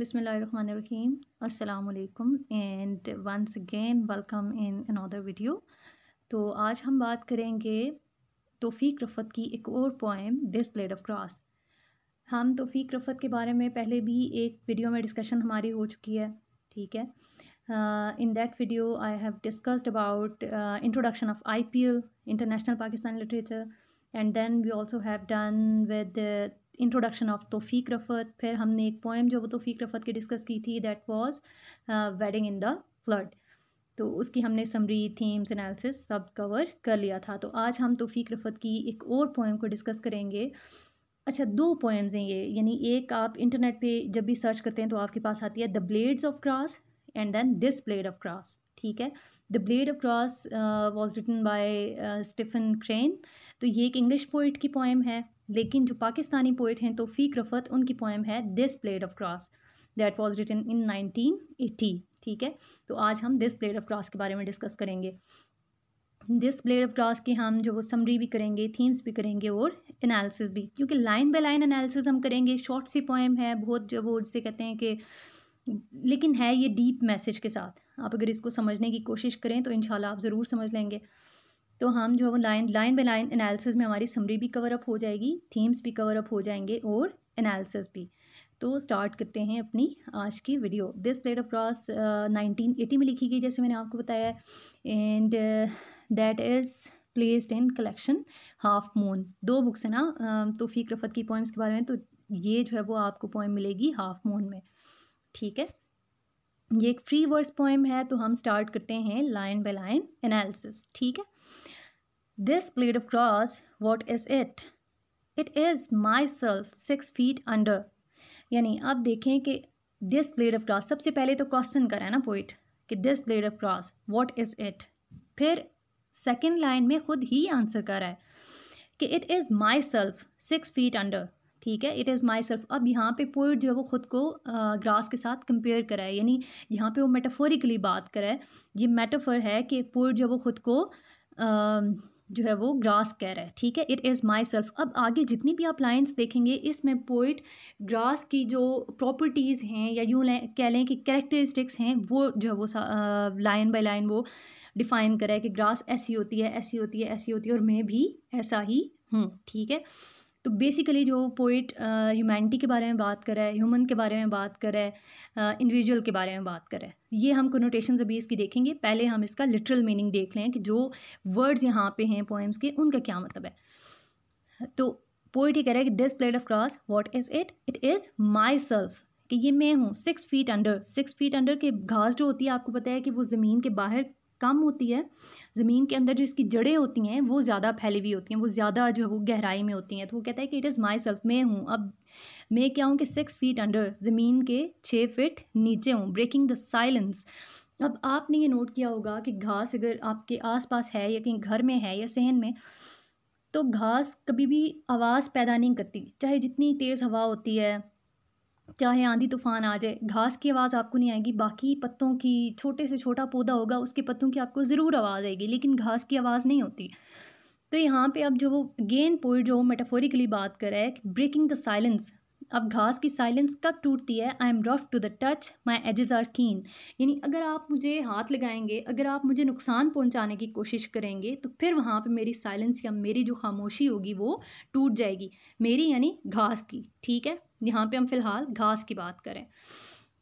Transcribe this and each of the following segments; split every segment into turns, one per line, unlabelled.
बिसमीम् अल्लाम and once again welcome in another video तो आज हम बात करेंगे तोफ़ी रफ़त की एक और poem this blade of grass हम तोफ़ी रफ़त के बारे में पहले भी एक वीडियो में डिस्कशन हमारी हो चुकी है ठीक है in that video I have discussed about introduction of I P L international Pakistan literature and then we also have done with introduction of Taufiq Rafat फिर हमने एक पोएम जो वो तोफ़ी रफ़त की डिस्कस की थी that was wedding in the flood तो उसकी हमने समरी थीम्स एनालिसिस सब कवर कर लिया था तो आज हम तोफ़ी रफ़त की एक और पोएम को डिस्कस करेंगे अच्छा दो पोएम्स हैं ये यानी एक आप इंटरनेट पे जब भी सर्च करते हैं तो आपके पास आती है the blades of grass and then this blade of grass ठीक है the blade of grass was written by Stephen Crane तो ये एक इंग्लिश पोइट की पोएम है लेकिन जो पाकिस्तानी पोइट हैं तोफ़ीक रफ़त उनकी पोएम है this blade of grass that was written in nineteen eighty ठीक है तो आज हम दिस प्लेट ऑफ क्रॉस के बारे में डिस्कस करेंगे दिस प्लेट ऑफ क्रॉस की हम जो वो समरी भी करेंगे थीम्स भी करेंगे और एनालिसिस भी क्योंकि लाइन बाय लाइन एनालिसिस हम करेंगे शॉर्ट सी पोएम है बहुत जो वो जिसे कहते हैं कि लेकिन है ये डीप मैसेज के साथ आप अगर इसको समझने की कोशिश करें तो इन आप ज़रूर समझ लेंगे तो हम जो है line line by line analysis में हमारी समरी भी कवर अप हो जाएगी थीम्स भी कवर अप हो जाएंगे और एनालिसिस भी तो स्टार्ट करते हैं अपनी आज की video this blade of grass nineteen eighty में लिखी गई जैसे मैंने आपको बताया and that is placed in collection half moon दो बुक्स हैं ना uh, तोफ़ी रफत की पोइम्स के बारे में तो ये जो है वो आपको पोइम मिलेगी हाफ मून में ठीक है ये एक फ्री वर्स पोइम है तो हम स्टार्ट करते हैं लाइन बाई लाइन एनालिसिस ठीक है This blade of grass, what is it? It is myself six feet under यानी आप देखें कि दिस blade ऑफ grass सबसे पहले तो क्वेश्चन करा है ना पोइट कि this blade of grass, what is it फिर सेकेंड लाइन में खुद ही आंसर करा है कि it is myself six feet under ठीक है इट इज़ माई सेल्फ अब यहाँ पे पोइट जो है वो ख़ुद को ग्रास के साथ कंपेयर करा है यानी यहाँ पे वो मेटाफोरिकली बात करा है ये मेटाफर है कि पोइट जो है वो ख़ुद को जो है वो ग्रास कह रहा है ठीक है इट इज़ माई सेल्फ अब आगे जितनी भी आप लाइन्स देखेंगे इसमें पोइट ग्रास की जो प्रॉपर्टीज़ हैं या यूँ लें कह लें कि कैरेक्टरिस्टिक्स हैं वो जो है वो लाइन बाई लाइन वो डिफ़ाइन करा है कि ग्रास ऐसी होती है ऐसी होती है ऐसी होती है और मैं भी ऐसा ही हूँ ठीक है तो बेसिकली जो पोइट ह्यूमैनिटी uh, के बारे में बात कर रहा है ह्यूमन के बारे में बात कर रहा है इंडिविजुअल uh, के बारे में बात कर रहा है ये हम कोनोटेशन अभी इसकी देखेंगे पहले हम इसका लिटरल मीनिंग देख लें कि जो वर्ड्स यहाँ पे हैं पोएम्स के उनका क्या मतलब है तो पोइट ये कह रहा है कि this blade of grass what is it it is myself कि ये मैं हूँ six feet under six feet under के घास जो होती है आपको पता है कि वो ज़मीन के बाहर कम होती है ज़मीन के अंदर जो इसकी जड़ें होती हैं वो ज़्यादा फैली हुई होती हैं वो ज़्यादा जो है वो गहराई में होती हैं तो वो कहता है कि इट इज़ माई सेल्फ मैं हूँ अब मैं क्या हूँ कि सिक्स फीट अंडर ज़मीन के छः फिट नीचे हूँ ब्रेकिंग द साइलेंस अब आपने ये नोट किया होगा कि घास अगर आपके आसपास है या कहीं घर में है या सहन में तो घास कभी भी आवाज़ पैदा नहीं करती चाहे जितनी तेज़ हवा होती है चाहे आंधी तूफान आ जाए घास की आवाज़ आपको नहीं आएगी बाकी पत्तों की छोटे से छोटा पौधा होगा उसके पत्तों की आपको ज़रूर आवाज़ आएगी लेकिन घास की आवाज़ नहीं होती तो यहाँ पे अब जो वो गेन पोइट जो मेटाफोरिकली बात कर रहा है ब्रेकिंग द साइलेंस अब घास की साइलेंस कब टूटती है I am rough to the touch my edges are keen यानी अगर आप मुझे हाथ लगाएंगे अगर आप मुझे नुकसान पहुंचाने की कोशिश करेंगे तो फिर वहाँ पे मेरी साइलेंस या मेरी जो खामोशी होगी वो टूट जाएगी मेरी यानी घास की ठीक है यहाँ पे हम फिलहाल घास की बात करें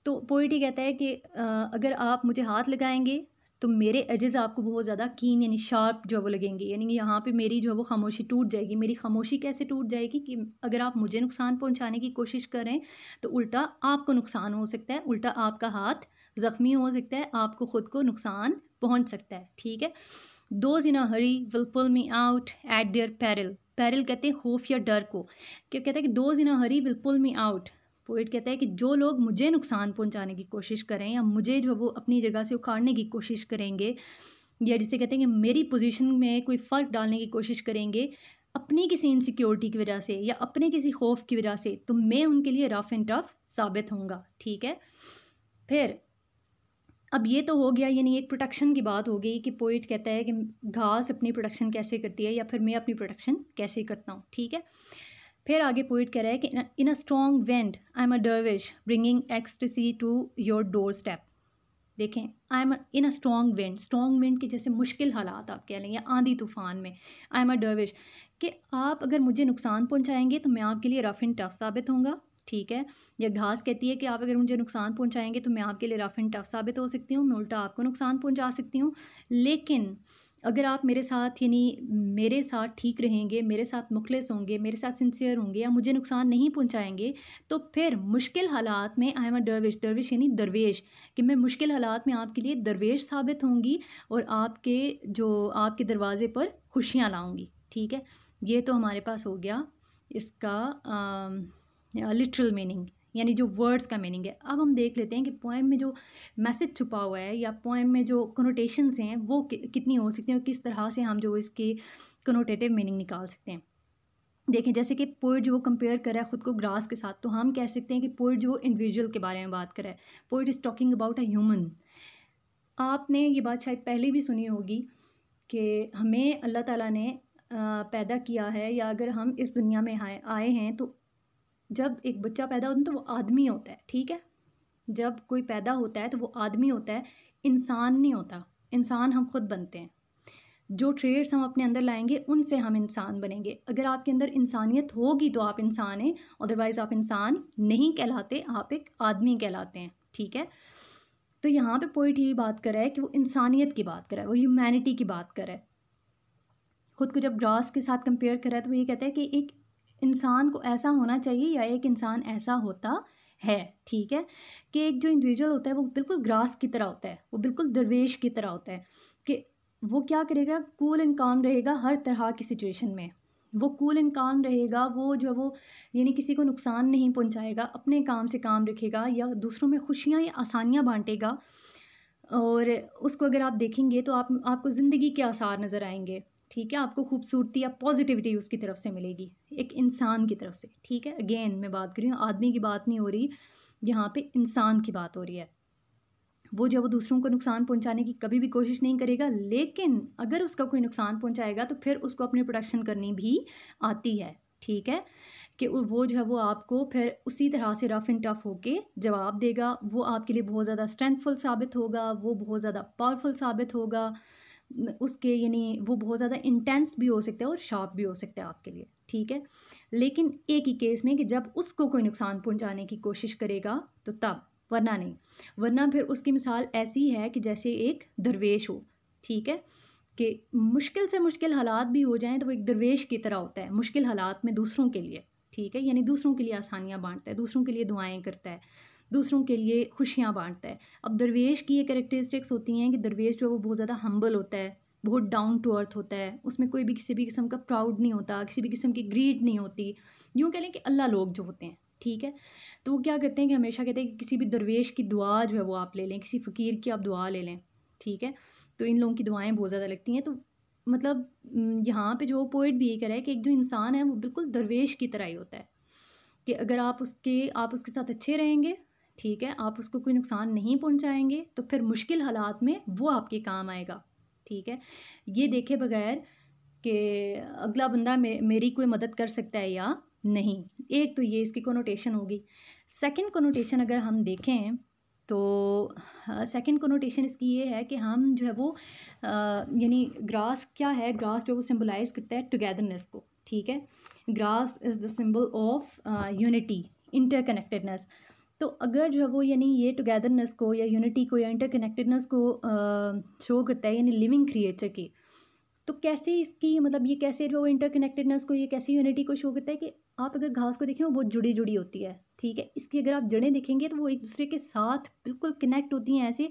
तो पोइटी कहता है कि अगर आप मुझे हाथ लगाएंगे तो मेरे एजेस आपको बहुत ज़्यादा कीन यानी शार्प जो वो लगेंगे यानी यहाँ पे मेरी जो है वो खामोशी टूट जाएगी मेरी खामोशी कैसे टूट जाएगी कि अगर आप मुझे नुकसान पहुँचाने की कोशिश करें तो उल्टा आपको नुकसान हो सकता है उल्टा आपका हाथ ज़ख्मी हो सकता है आपको ख़ुद को नुकसान पहुँच सकता है ठीक है those in a hurry will pull me out at their peril peril कहते हैं खौफ या डर को क्या कहते हैं कि those in a hurry will pull me out poet कहता है कि जो लोग मुझे नुकसान पहुंचाने की कोशिश करें या मुझे जो वो अपनी जगह से उखाड़ने की कोशिश करेंगे या जिसे कहते हैं कि मेरी पोजीशन में कोई फ़र्क डालने की कोशिश करेंगे अपनी किसी इनसिक्योरिटी की वजह से या अपने किसी खौफ की वजह से तो मैं उनके लिए रफ़ एंड टफ साबित होऊंगा ठीक है फिर अब ये तो हो गया यानी एक प्रोटेक्शन की बात हो गई कि पोइट कहता है कि घास अपनी प्रोडक्शन कैसे करती है या फिर मैं अपनी प्रोडक्शन कैसे करता हूँ ठीक है फिर आगे पोइट कह रहा है कि in a strong wind I am a dervish bringing ecstasy to your doorstep देखें I am in a strong wind strong wind के जैसे मुश्किल हालात आप कह लें या आंधी तूफान में आई एम अ डर्विश कि आप अगर मुझे नुकसान पहुंचाएंगे तो मैं आपके लिए रफ़ एंड टफ साबित होंगे ठीक है या घास कहती है कि आप अगर मुझे नुकसान पहुंचाएंगे तो मैं आपके लिए रफ़ एंड टफ साबित हो सकती हूँ मैं उल्टा आपको नुकसान पहुंचा सकती हूँ लेकिन अगर आप मेरे साथ यानी मेरे साथ ठीक रहेंगे मेरे साथ मुखलस होंगे मेरे साथ सिंसियर होंगे या मुझे नुकसान नहीं पहुंचाएंगे तो फिर मुश्किल हालात में आई एम अ दरवेश दरवेश यानी दरवेश कि मैं मुश्किल हालात में आपके लिए दरवेश साबित होंगी और आपके जो आपके दरवाज़े पर खुशियाँ लाऊँगी ठीक है ये तो हमारे पास हो गया इसका लिटरल मीनिंग यानी जो वर्ड्स का मीनिंग है अब हम देख लेते हैं कि पोएम में जो मैसेज छुपा हुआ है या पोएम में जो कनोटेशंस हैं वो कि, कितनी हो सकती हैं और किस तरह से हम जो इसके कनोटेटिव मीनिंग निकाल सकते हैं देखें जैसे कि पोइट जो वो कंपेयर कर रहा है ख़ुद को ग्रास के साथ तो हम कह सकते हैं कि पोइट जो इंडिविजुअल के बारे में बात कर रहा है poet is talking about a human आपने ये बात शायद पहले भी सुनी होगी कि हमें अल्लाह ताला ने पैदा किया है या अगर हम इस दुनिया में आए हैं तो जब एक बच्चा पैदा होता है तो वो आदमी होता है ठीक है जब कोई पैदा होता है तो वो आदमी होता है इंसान नहीं होता इंसान हम खुद बनते हैं जो ट्रेड्स हम अपने अंदर लाएंगे उनसे हम इंसान बनेंगे अगर आपके अंदर इंसानियत होगी तो आप इंसान हैं अदरवाइज़ आप इंसान नहीं कहलाते आप एक आदमी कहलाते हैं ठीक है तो यहाँ पे पोइट यही बात कर रहा है कि वो इंसानियत की बात कर रहा है वो ह्यूमैनिटी की बात कर रहा है खुद को जब ग्रास के साथ कंपेयर कर रहा है तो वो ये कहता है कि एक इंसान को ऐसा होना चाहिए या एक इंसान ऐसा होता है ठीक है कि एक जो इंडिविजुअल होता है वो बिल्कुल ग्रास की तरह होता है वो बिल्कुल दरवेश की तरह होता है कि वो क्या करेगा कूल एंड काम रहेगा हर तरह की सिचुएशन में वो कूल एंड काम रहेगा वो जो वो यानी किसी को नुकसान नहीं पहुंचाएगा अपने काम से काम रखेगा या दूसरों में खुशियाँ या आसानियाँ बांटेगा और उसको अगर आप देखेंगे तो आप आपको ज़िंदगी के आसार नज़र आएंगे ठीक है आपको खूबसूरती या पॉजिटिविटी उसकी तरफ से मिलेगी एक इंसान की तरफ से ठीक है अगेन मैं बात कर रही हूँ आदमी की बात नहीं हो रही यहाँ पे इंसान की बात हो रही है वो जो वो दूसरों को नुकसान पहुँचाने की कभी भी कोशिश नहीं करेगा लेकिन अगर उसका कोई नुकसान पहुँचाएगा तो फिर उसको अपनी प्रोडक्शन करनी भी आती है ठीक है कि वो जो है वो आपको फिर उसी तरह से रफ़ एंड टफ होके जवाब देगा वो आपके लिए बहुत ज़्यादा स्ट्रेंथफुल साबित होगा वो बहुत ज़्यादा पावरफुल साबित होगा उसके यानी वो बहुत ज़्यादा इंटेंस भी हो सकता है और शार्प भी हो सकता है आपके लिए ठीक है लेकिन एक ही केस में कि जब उसको कोई नुकसान पहुंचाने की कोशिश करेगा तो तब वरना नहीं वरना फिर उसकी मिसाल ऐसी है कि जैसे एक दरवेश हो ठीक है कि मुश्किल से मुश्किल हालात भी हो जाएँ तो वो एक दरवेश की तरह होता है मुश्किल हालात में दूसरों के लिए ठीक है यानी दूसरों के लिए आसानियाँ बांटता है दूसरों के लिए दुआएँ करता है दूसरों के लिए खुशियाँ बांटता है अब दरवेश की ये करेक्टरिस्टिक्स होती हैं कि दरवेश जो है वो बहुत ज़्यादा हम्बल होता है बहुत डाउन टू अर्थ होता है उसमें कोई भी किसी भी किस्म का प्राउड नहीं होता किसी भी किस्म की ग्रीड नहीं होती यूँ कह लें कि अल्लाह लोग जो होते हैं ठीक है तो वो क्या कहते हैं कि हमेशा कहते हैं कि किसी भी दरवेश की दुआ जो है वो आप ले लें किसी फ़कीर की आप दुआ ले लें ठीक है तो इन लोगों की दुआएं बहुत ज़्यादा लगती हैं तो मतलब यहाँ पे जो पोइट भी ये कह रहा है कि एक जो इंसान है वो बिल्कुल दरवेश की तरह ही होता है कि अगर आप उसके आप उसके साथ अच्छे रहेंगे ठीक है आप उसको कोई नुकसान नहीं पहुंचाएंगे तो फिर मुश्किल हालात में वो आपके काम आएगा ठीक है ये देखे बगैर कि अगला बंदा मे, मेरी कोई मदद कर सकता है या नहीं एक तो ये इसकी कोनोटेशन होगी सेकंड कोनोटेशन अगर हम देखें तो सेकंड हाँ, कोनोटेशन इसकी ये है कि हम जो है वो यानी ग्रास क्या है ग्रास जो वो सिम्बलाइज़ करता है टुगेदरनेस को ठीक है grass is the symbol of unity interconnectedness तो अगर जो है वो यानी ये टुगेदरनेस को या यूनिटी को या इंटरकनेक्टेडनेस को शो करता है यानी लिविंग क्रिएचर की तो कैसे इसकी मतलब ये कैसे जो इंटरकनेक्टेडनेस को ये कैसे यूनिटी को शो करता है कि आप अगर घास को देखें वो बहुत जुड़ी जुड़ी होती है ठीक है इसकी अगर आप जड़ें देखेंगे तो वो एक दूसरे के साथ बिल्कुल कनेक्ट होती हैं ऐसे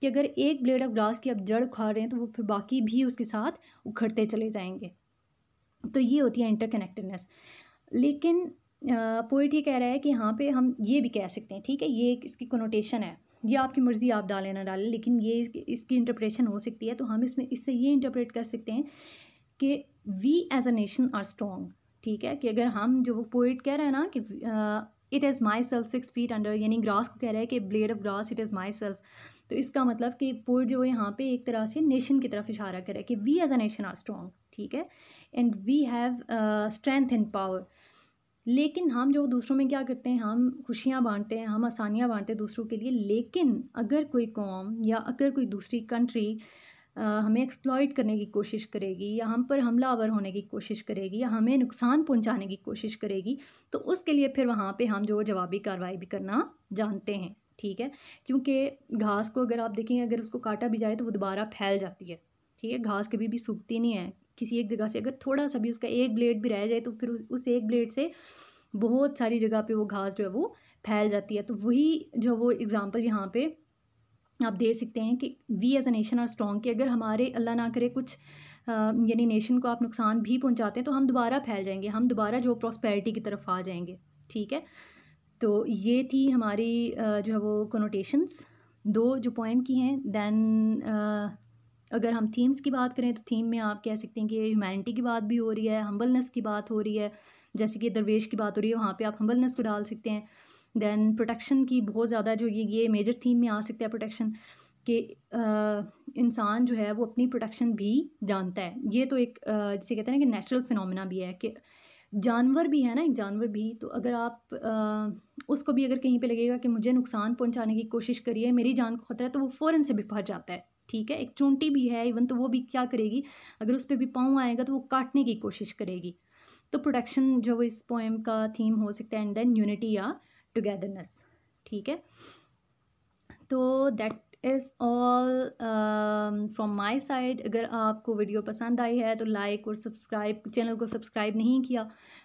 कि अगर एक ब्लेड ऑफ ग्रास की आप जड़ उखाड़ रहे हैं तो वो फिर बाकी भी उसके साथ उखड़ते चले जाएंगे तो ये होती है इंटरकनेक्टेडनेस लेकिन पोइट ये कह रहा है कि यहाँ पे हम ये भी कह सकते हैं ठीक है ये इसकी कोनोटेशन है ये आपकी मर्ज़ी आप डालें ना डालें लेकिन ये इसकी इंटरप्रेशन हो सकती है तो हम इसमें इससे ये इंटरप्रेट कर सकते हैं कि we as a nation are strong ठीक है कि अगर हम जो वो पोइट कह रहे हैं ना कि it is myself six feet under यानी ग्रास को कह रहा है कि blade of grass it is myself तो इसका मतलब कि पोइट जो यहाँ पे एक तरह से नेशन की तरफ इशारा करे कि we as a nation are strong ठीक है and we have strength and power लेकिन हम जो दूसरों में क्या करते हैं हम खुशियाँ बांटते हैं हम आसानियाँ बांटते हैं दूसरों के लिए लेकिन अगर कोई कौम या अगर कोई दूसरी कंट्री हमें एक्सप्लॉयट करने की कोशिश करेगी या हम पर हमला आवर होने की कोशिश करेगी या हमें नुकसान पहुंचाने की कोशिश करेगी तो उसके लिए फिर वहाँ पे हम जो जवाबी कार्रवाई भी करना जानते हैं ठीक है क्योंकि घास को अगर आप देखेंगे अगर उसको काटा भी जाए तो वो दोबारा फैल जाती है ठीक है घास कभी भी सूखती नहीं है किसी एक जगह से अगर थोड़ा सा भी उसका एक ब्लेड भी रह जाए तो फिर उस एक ब्लेड से बहुत सारी जगह पे वो घास जो है वो फैल जाती है तो वही जो वो एग्ज़ाम्पल यहाँ पे आप दे सकते हैं कि we as a nation are strong कि अगर हमारे अल्लाह ना करे कुछ यानी नेशन को आप नुकसान भी पहुँचाते हैं तो हम दोबारा फैल जाएंगे हम दोबारा जो प्रॉस्पेरिटी की तरफ आ जाएंगे ठीक है तो ये थी हमारी जो है वो कोनोटेशंस दो जो पोएम की हैं दैन अगर हम थीम्स की बात करें तो थीम में आप कह सकते हैं कि ह्यूमैनिटी की बात भी हो रही है हम्बलनेस की बात हो रही है जैसे कि दरवेश की बात हो रही है वहाँ पे आप हम्बलनेस को डाल सकते हैं दैन प्रोटेक्शन की बहुत ज़्यादा जो ये ये मेजर थीम में आ सकता है प्रोटेक्शन कि इंसान जो है वो अपनी प्रोटेक्शन भी जानता है ये तो एक जिसे कहते हैं ना कि नेचुरल फिनमिना भी है कि जानवर भी है ना एक जानवर भी तो अगर आप आ, उसको भी अगर कहीं पे लगेगा कि मुझे नुकसान पहुंचाने की कोशिश करिए मेरी जान को खतरा है तो वो फ़ौरन से भी भर जाता है ठीक है एक चोंटी भी है इवन तो वो भी क्या करेगी अगर उस पर भी पाँव आएगा तो वो काटने की कोशिश करेगी तो प्रोडक्शन जो इस पोएम का थीम हो सकता है एंड देन यूनिटी या टुगेदरनेस ठीक है तो that is all from my side अगर आपको वीडियो पसंद आई है तो लाइक और सब्सक्राइब चैनल को सब्सक्राइब नहीं किया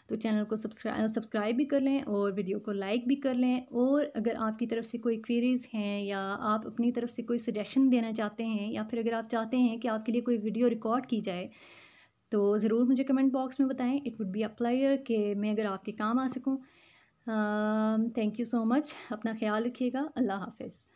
तो चैनल को सब्सक्राइब सब्सक्राइब भी कर लें और वीडियो को लाइक भी कर लें और अगर आपकी तरफ से कोई क्वेरीज़ हैं या आप अपनी तरफ से कोई सजेशन देना चाहते हैं या फिर अगर आप चाहते हैं कि आपके लिए कोई वीडियो रिकॉर्ड की जाए तो ज़रूर मुझे कमेंट बॉक्स में बताएं इट वुड बी अप्लायर कि मैं अगर आपके काम आ सकूँ थैंक यू सो मच अपना ख्याल रखिएगा अल्लाह हाफिज़